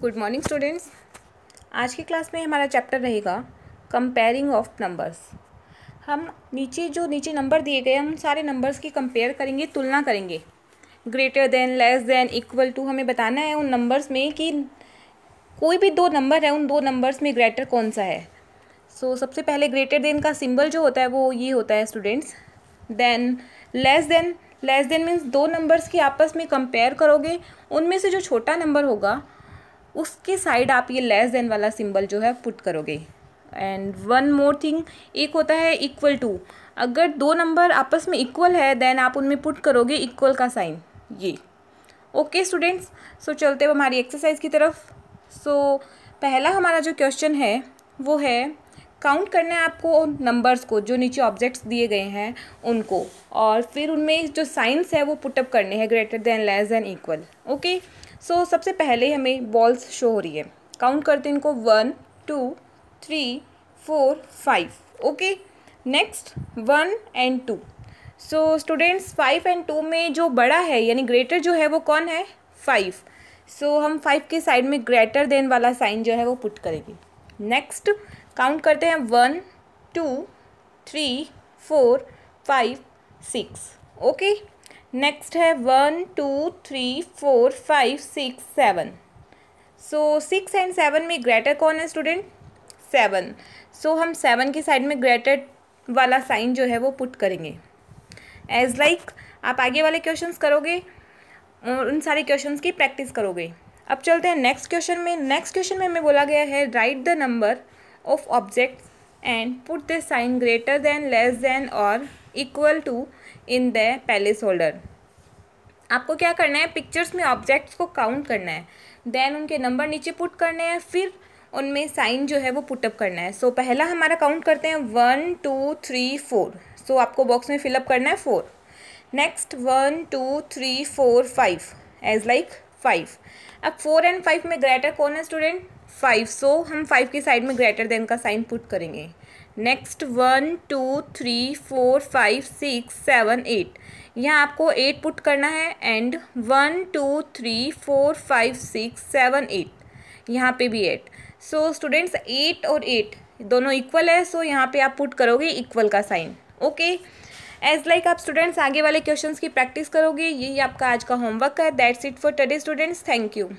Good morning students आज की class में हमारा चैप्टर रहेगा कंपेयरिंग ऑफ नंबर्स हम नीचे जो नीचे नंबर दिए गए हम सारे नंबर्स की कंपेयर करेंगे तुलना करेंगे greater than less than equal to हमें बताना है उन नंबर्स में कि कोई भी दो नंबर है उन दो नंबर्स में ग्रेटर कौन सा है सो so, सबसे पहले ग्रेटर देन का सिंबल जो होता है वो ये होता है students than less than less than means दो नंबर्स की आपस में कंपेयर करोगे उनमें से जो छोटा नंबर होगा उसके साइड आप ये लेस देन वाला सिंबल जो है पुट करोगे एंड वन मोर थिंग एक होता है इक्वल टू अगर दो नंबर आपस में इक्वल है देन आप उनमें पुट करोगे इक्वल का साइन ये ओके स्टूडेंट्स सो चलते हुए हमारी एक्सरसाइज की तरफ सो so, पहला हमारा जो क्वेश्चन है वो है काउंट करना है आपको नंबर्स को जो नीचे ऑब्जेक्ट्स दिए गए हैं उनको और फिर उनमें जो साइंस है वो पुटअप करने हैं greater than less than equal okay so so, सबसे पहले हमें बॉल्स शो हो रही है काउंट करते हैं इनको one two three four five okay next one and two so students five and two में जो बड़ा है यानी ग्रेटर जो है वो कौन है फाइव सो so, हम फाइव के साइड में ग्रेटर देन वाला साइन जो है वो पुट करेंगे नेक्स्ट काउंट करते हैं one two three four five six okay next है one two three four five six seven so six and seven में ग्रेटर कौन है स्टूडेंट सेवन सो हम सेवन के साइड में ग्रेटर वाला साइन जो है वो पुट करेंगे एज लाइक like, आप आगे वाले क्वेश्चंस करोगे और उन सारे क्वेश्चंस की प्रैक्टिस करोगे अब चलते हैं नेक्स्ट क्वेश्चन में नेक्स्ट क्वेश्चन में हमें बोला गया है write the number of objects and put the sign greater than less than or equal to in the palace holder आपको क्या करना है पिक्चर्स में ऑब्जेक्ट्स को काउंट करना है देन उनके नंबर नीचे पुट करने हैं फिर उनमें साइन जो है वो पुटअप करना है सो so, पहला हमारा काउंट करते हैं one two three four so आपको बॉक्स में फिलअप करना है four next one two three four five as like five अब फोर एंड फाइव में ग्रेटर कौन है स्टूडेंट फाइव सो हम फाइव की साइड में ग्रेटर देन का साइन पुट करेंगे next one two three four five six seven eight यहाँ आपको एट पुट करना है and one two three four five six seven eight यहाँ पे भी एट सो स्टूडेंट्स एट और एट दोनों इक्वल है सो so यहाँ पे आप पुट करोगे इक्वल का sign okay okay? As like like आप स्टूडेंट्स आगे वाले क्वेश्चंस की प्रैक्टिस करोगे यही आपका आज का होमवर्क है that's it for today students thank you